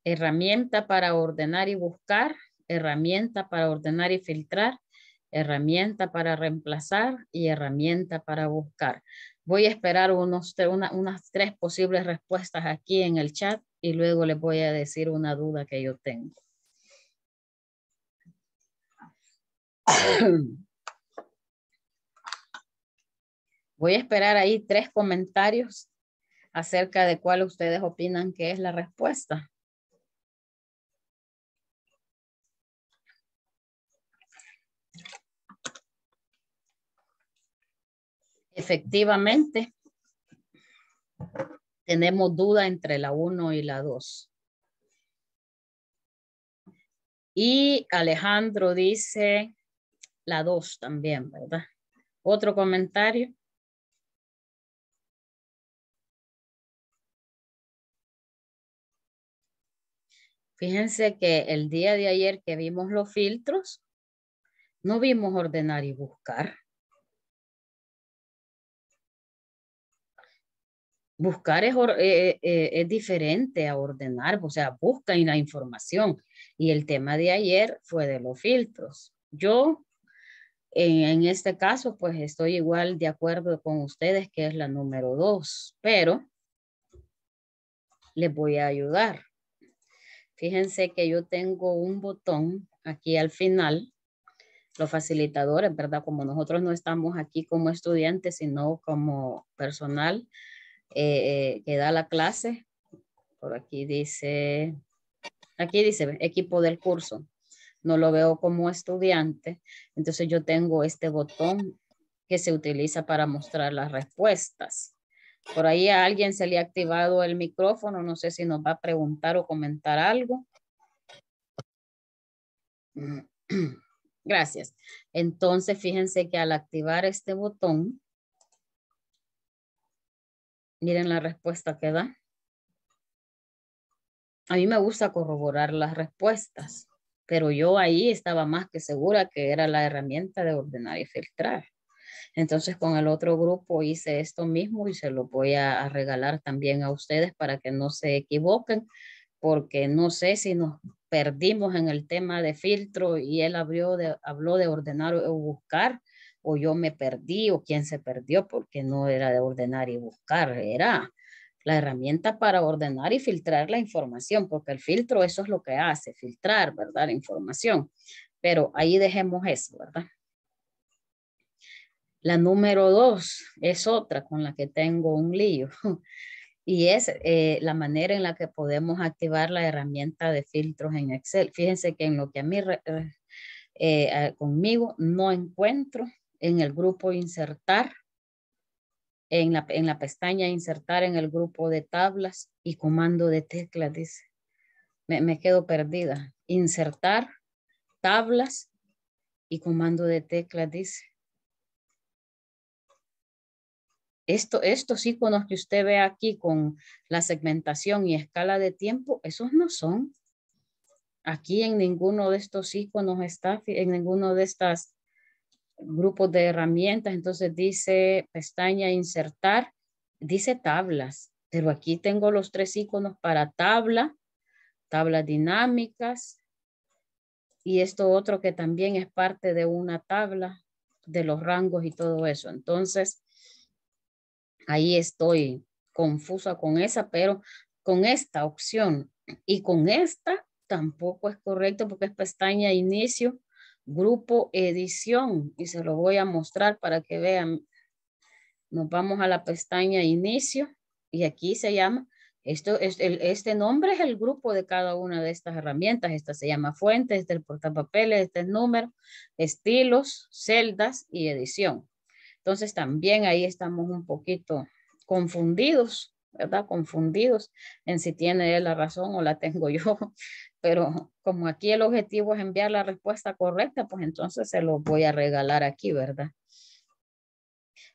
Herramienta para ordenar y buscar. Herramienta para ordenar y filtrar. Herramienta para reemplazar y herramienta para buscar. Voy a esperar unos, unas tres posibles respuestas aquí en el chat y luego les voy a decir una duda que yo tengo. Voy a esperar ahí tres comentarios acerca de cuál ustedes opinan que es la respuesta. Efectivamente, tenemos duda entre la 1 y la 2. Y Alejandro dice la 2 también, ¿verdad? Otro comentario. Fíjense que el día de ayer que vimos los filtros, no vimos ordenar y buscar. Buscar es, eh, eh, eh, diferente a ordenar, o sea, buscan la información. Y el tema de ayer fue de los filtros. Yo, en este caso, pues estoy igual de acuerdo con ustedes que es la número dos, pero les voy a ayudar. Fíjense que yo tengo un botón aquí al final. Los facilitadores, ¿verdad? Como nosotros no estamos aquí como estudiantes, sino como personal eh, eh, que da la clase. Por aquí dice, aquí dice equipo del curso. No lo veo como estudiante. Entonces yo tengo este botón que se utiliza para mostrar las respuestas. Por ahí a alguien se le ha activado el micrófono. No sé si nos va a preguntar o comentar algo. Gracias. Entonces, fíjense que al activar este botón, miren la respuesta que da. A mí me gusta corroborar las respuestas, pero yo ahí estaba más que segura que era la herramienta de ordenar y filtrar. Entonces con el otro grupo hice esto mismo y se lo voy a, regalar también a ustedes para que no se equivoquen, porque no sé si nos perdimos en el tema de filtro y él habló de ordenar o buscar o yo me perdí o quién se perdió porque no era de ordenar y buscar, era la herramienta para ordenar y filtrar la información, porque el filtro eso es lo que hace, filtrar, ¿verdad? La información. Pero ahí dejemos eso, ¿verdad? La número dos es otra con la que tengo un lío y es eh, la manera en la que podemos activar la herramienta de filtros en Excel. Fíjense que en lo que a mí eh, conmigo no encuentro en el grupo insertar, en la, en la pestaña insertar en el grupo de tablas y comando de teclas, dice. Me, me quedo perdida. Insertar, tablas y comando de teclas, dice. estos iconos que usted ve aquí con la segmentación y escala de tiempo, esos no son. Aquí en ninguno de estos iconos está, en ninguno de estos grupos de herramientas, entonces dice pestaña insertar, dice tablas, pero aquí tengo los tres iconos para tabla, tablas dinámicas y esto otro que también es parte de una tabla de los rangos y todo eso. Entonces, ahí estoy confusa con esa, pero con esta opción y con esta tampoco es correcto porque es pestaña inicio, grupo edición y se lo voy a mostrar para que vean. Nos vamos a la pestaña inicio y aquí se llama, esto es este nombre es el grupo de cada una de estas herramientas. Esta se llama fuente, este es el portapapeles, este es número, estilos, celdas y edición. Entonces también ahí estamos un poquito confundidos, ¿verdad? Confundidos en si tiene él la razón o la tengo yo. Pero como aquí el objetivo es enviar la respuesta correcta, pues entonces se lo voy a regalar aquí, ¿verdad?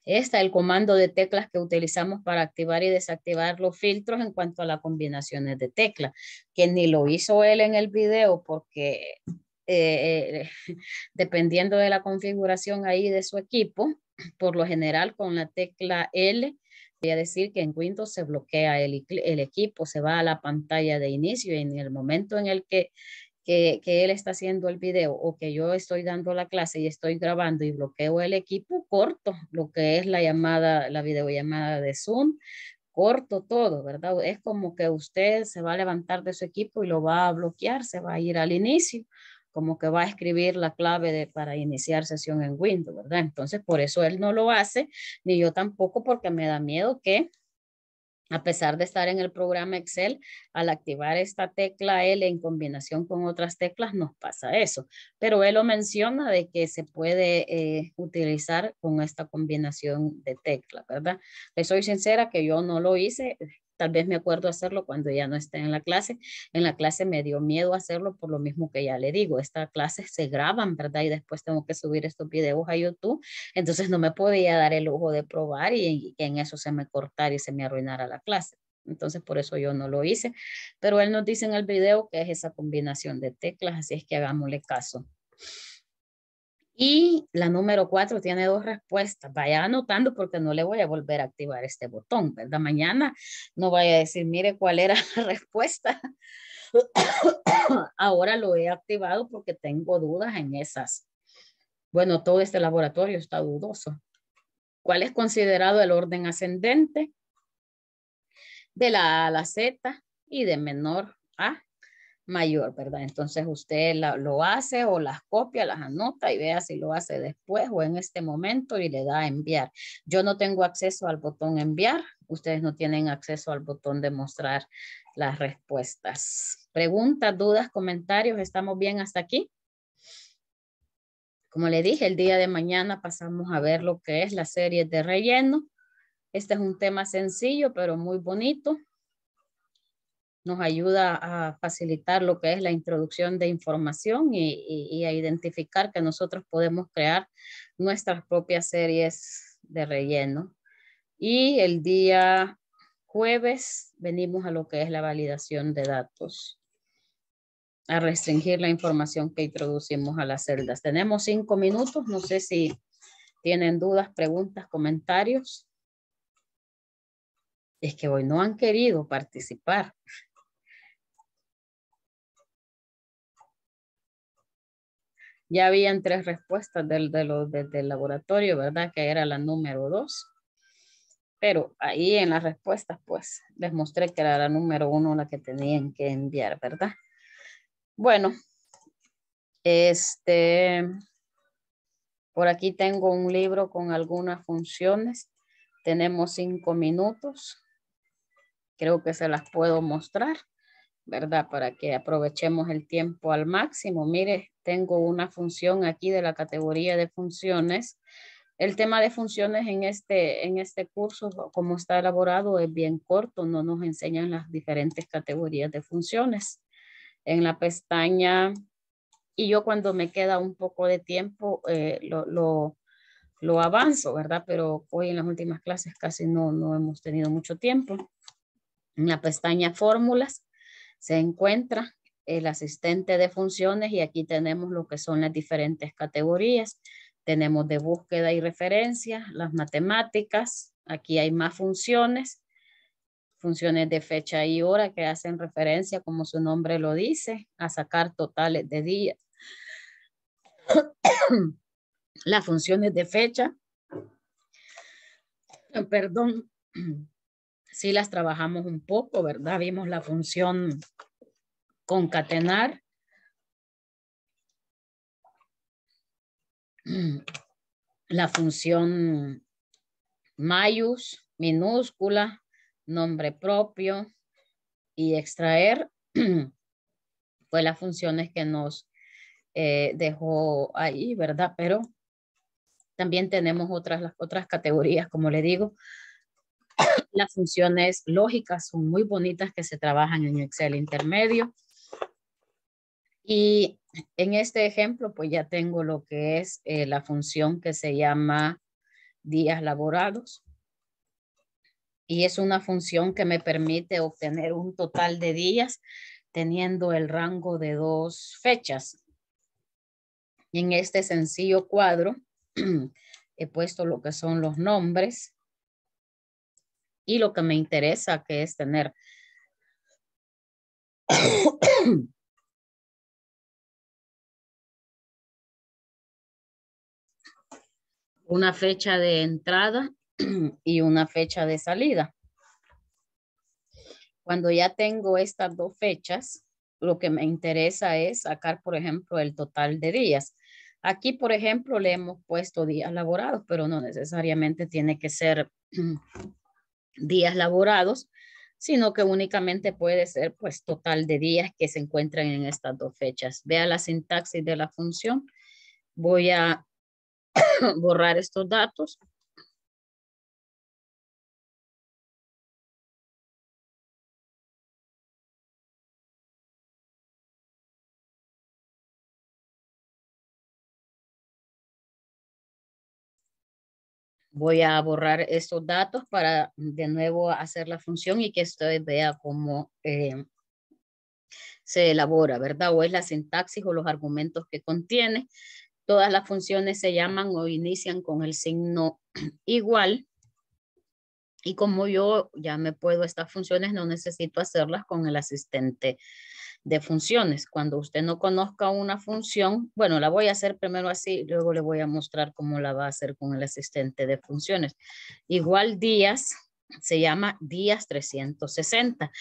Esta, el comando de teclas que utilizamos para activar y desactivar los filtros en cuanto a las combinaciones de teclas, que ni lo hizo él en el video porque eh, eh, dependiendo de la configuración ahí de su equipo, por lo general con la tecla L, voy a decir que en Windows se bloquea el, equipo, se va a la pantalla de inicio y en el momento en el que, que, que, él está haciendo el video o que yo estoy dando la clase y estoy grabando y bloqueo el equipo, corto lo que es la llamada, la videollamada de Zoom, corto todo, ¿verdad? Es como que usted se va a levantar de su equipo y lo va a bloquear, se va a ir al inicio como que va a escribir la clave de, para iniciar sesión en Windows, ¿verdad? Entonces, por eso él no lo hace, ni yo tampoco, porque me da miedo que, a pesar de estar en el programa Excel, al activar esta tecla L en combinación con otras teclas, nos pasa eso. Pero él lo menciona de que se puede eh, utilizar con esta combinación de teclas, ¿verdad? Le soy sincera que yo no lo hice, Tal vez me acuerdo hacerlo cuando ya no esté en la clase. En la clase me dio miedo hacerlo por lo mismo que ya le digo. esta clase se graban, ¿verdad? Y después tengo que subir estos videos a YouTube. Entonces no me podía dar el lujo de probar y, en eso se me cortara y se me arruinara la clase. Entonces por eso yo no lo hice. Pero él nos dice en el video que es esa combinación de teclas, así es que hagámosle caso. Y la número cuatro tiene dos respuestas. Vaya anotando porque no le voy a volver a activar este botón, ¿verdad? Mañana no vaya a decir, mire cuál era la respuesta. Ahora lo he activado porque tengo dudas en esas. Bueno, todo este laboratorio está dudoso. ¿Cuál es considerado el orden ascendente? De la A a la Z y de menor a mayor, ¿verdad? Entonces usted lo hace o las copia, las anota y vea si lo hace después o en este momento y le da a enviar. Yo no tengo acceso al botón enviar, ustedes no tienen acceso al botón de mostrar las respuestas. Preguntas, dudas, comentarios, ¿estamos bien hasta aquí? Como le dije, el día de mañana pasamos a ver lo que es la serie de relleno. Este es un tema sencillo, pero muy bonito nos ayuda a facilitar lo que es la introducción de información y, a identificar que nosotros podemos crear nuestras propias series de relleno. Y el día jueves venimos a lo que es la validación de datos, a restringir la información que introducimos a las celdas. Tenemos cinco minutos, no sé si tienen dudas, preguntas, comentarios. Es que hoy no han querido participar. Ya habían tres respuestas del, de los, desde laboratorio, ¿verdad? Que era la número dos. Pero ahí en las respuestas, pues, les mostré que era la número uno la que tenían que enviar, ¿verdad? Bueno, este, por aquí tengo un libro con algunas funciones. Tenemos cinco minutos. Creo que se las puedo mostrar, ¿verdad? Para que aprovechemos el tiempo al máximo. Mire, tengo una función aquí de la categoría de funciones. El tema de funciones en este, en este curso, como está elaborado, es bien corto, no nos enseñan las diferentes categorías de funciones. En la pestaña, y yo cuando me queda un poco de tiempo, eh, lo, lo, lo, avanzo, ¿verdad? Pero hoy en las últimas clases casi no, no hemos tenido mucho tiempo. En la pestaña fórmulas se encuentra el asistente de funciones y aquí tenemos lo que son las diferentes categorías. Tenemos de búsqueda y referencia, las matemáticas, aquí hay más funciones, funciones de fecha y hora que hacen referencia, como su nombre lo dice, a sacar totales de días. las funciones de fecha, ah, perdón, sí las trabajamos un poco, ¿verdad? Vimos la función concatenar. La función mayus, minúscula, nombre propio y extraer fue pues las funciones que nos eh, dejó ahí, ¿verdad? Pero también tenemos otras, las otras categorías, como le digo. Las funciones lógicas son muy bonitas que se trabajan en Excel intermedio. Y en este ejemplo, pues ya tengo lo que es eh, la función que se llama días laborados. Y es una función que me permite obtener un total de días teniendo el rango de dos fechas. Y en este sencillo cuadro he puesto lo que son los nombres y lo que me interesa que es tener una fecha de entrada y una fecha de salida. Cuando ya tengo estas dos fechas, lo que me interesa es sacar, por ejemplo, el total de días. Aquí, por ejemplo, le hemos puesto días laborados, pero no necesariamente tiene que ser días laborados, sino que únicamente puede ser pues total de días que se encuentran en estas dos fechas. Vea la sintaxis de la función. Voy a borrar estos datos. voy a borrar estos datos para de nuevo hacer la función y que ustedes vea cómo eh, se elabora, ¿verdad? O es la sintaxis o los argumentos que contiene. Todas las funciones se llaman o inician con el signo igual. Y como yo ya me puedo estas funciones, no necesito hacerlas con el asistente de funciones. Cuando usted no conozca una función, bueno, la voy a hacer primero así, luego le voy a mostrar cómo la va a hacer con el asistente de funciones. Igual días, se llama días 360.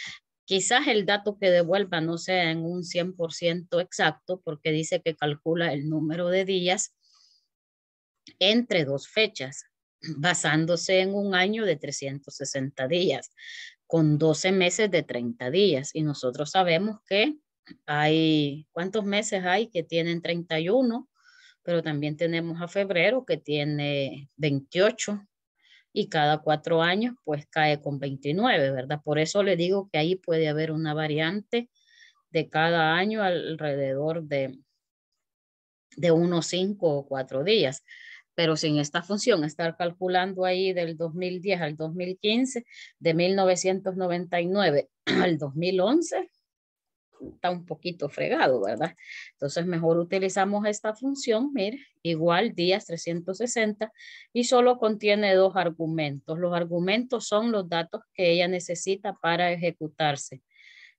Quizás el dato que devuelva no sea en un 100% exacto porque dice que calcula el número de días entre dos fechas, basándose en un año de 360 días, con 12 meses de 30 días. Y nosotros sabemos que hay, ¿cuántos meses hay que tienen 31? Pero también tenemos a febrero que tiene 28 y cada cuatro años pues cae con 29, ¿verdad? Por eso le digo que ahí puede haber una variante de cada año alrededor de, de unos cinco o cuatro días. Pero sin esta función, estar calculando ahí del 2010 al 2015, de 1999 al 2011, está un poquito fregado, ¿verdad? Entonces, mejor utilizamos esta función, mire, igual días 360 y solo contiene dos argumentos. Los argumentos son los datos que ella necesita para ejecutarse.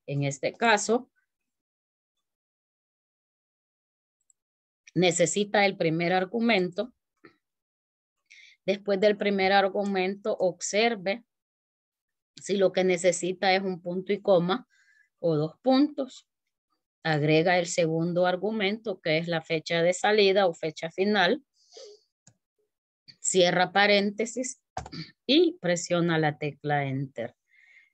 En este caso, necesita el primer argumento. Después del primer argumento, observe si lo que necesita es un punto y coma dos puntos. Agrega el segundo argumento, que es la fecha de salida o fecha final. Cierra paréntesis y presiona la tecla Enter.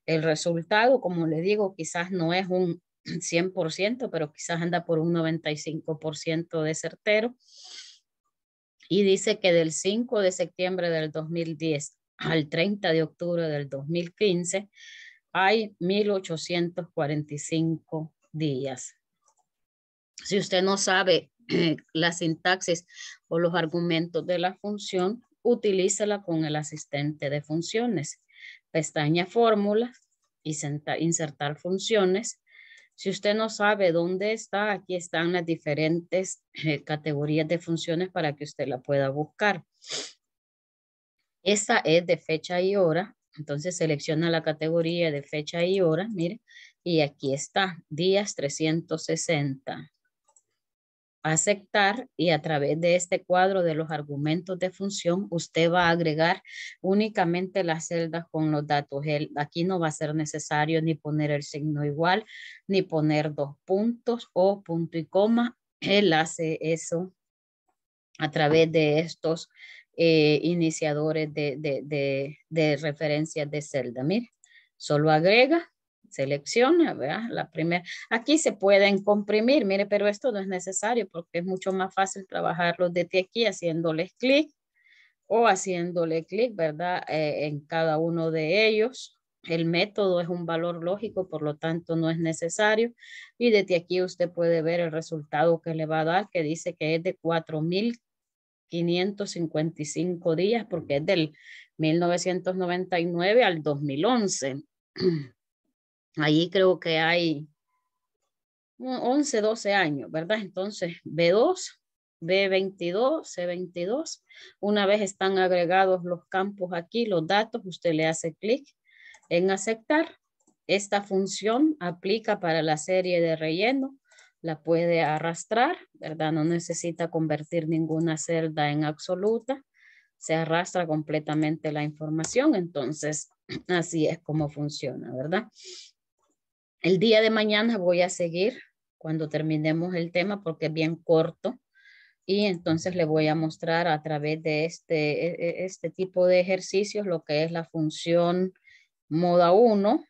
El resultado, como le digo, quizás no es un 100%, pero quizás anda por un 95% de certero. Y dice que del 5 de septiembre del 2010 al 30 de octubre del 2015 hay 1845 días. Si usted no sabe la sintaxis o los argumentos de la función, utilízala con el asistente de funciones. Pestaña fórmula, insertar funciones. Si usted no sabe dónde está, aquí están las diferentes categorías de funciones para que usted la pueda buscar. Esta es de fecha y hora, entonces selecciona la categoría de fecha y hora, mire, y aquí está, días 360. Aceptar y a través de este cuadro de los argumentos de función, usted va a agregar únicamente las celdas con los datos. aquí no va a ser necesario ni poner el signo igual, ni poner dos puntos o punto y coma. Él hace eso a través de estos eh, iniciadores de, de, de, referencias de celda. solo agrega, selecciona, ¿verdad? La primera. Aquí se pueden comprimir, mire, pero esto no es necesario porque es mucho más fácil trabajarlos desde aquí haciéndoles clic o haciéndole clic, ¿verdad? Eh, en cada uno de ellos. El método es un valor lógico, por lo tanto no es necesario. Y desde aquí usted puede ver el resultado que le va a dar, que dice que es de 4,000 555 días porque es del 1999 al 2011. Allí creo que hay 11, 12 años, ¿verdad? Entonces, B2, B22, C22. Una vez están agregados los campos aquí, los datos, usted le hace clic en aceptar. Esta función aplica para la serie de relleno la puede arrastrar, ¿verdad? No necesita convertir ninguna celda en absoluta, se arrastra completamente la información, entonces así es como funciona, ¿verdad? El día de mañana voy a seguir cuando terminemos el tema porque es bien corto y entonces le voy a mostrar a través de este, e, e, este tipo de ejercicios lo que es la función moda 1,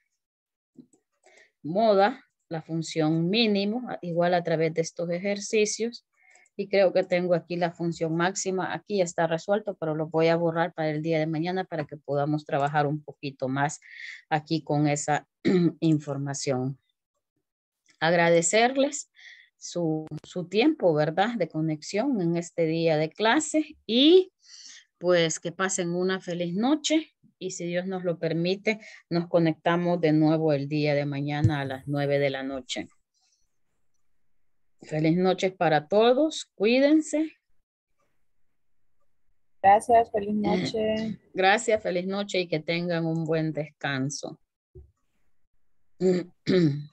moda la función mínimo, igual a través de estos ejercicios. Y creo que tengo aquí la función máxima. Aquí ya está resuelto, pero lo voy a borrar para el día de mañana para que podamos trabajar un poquito más aquí con esa información. Agradecerles su, su tiempo, ¿verdad? De conexión en este día de clase y pues que pasen una feliz noche y si Dios nos lo permite, nos conectamos de nuevo el día de mañana a las nueve de la noche. Feliz noches para todos, cuídense. Gracias, feliz noche. Gracias, feliz noche y que tengan un buen descanso.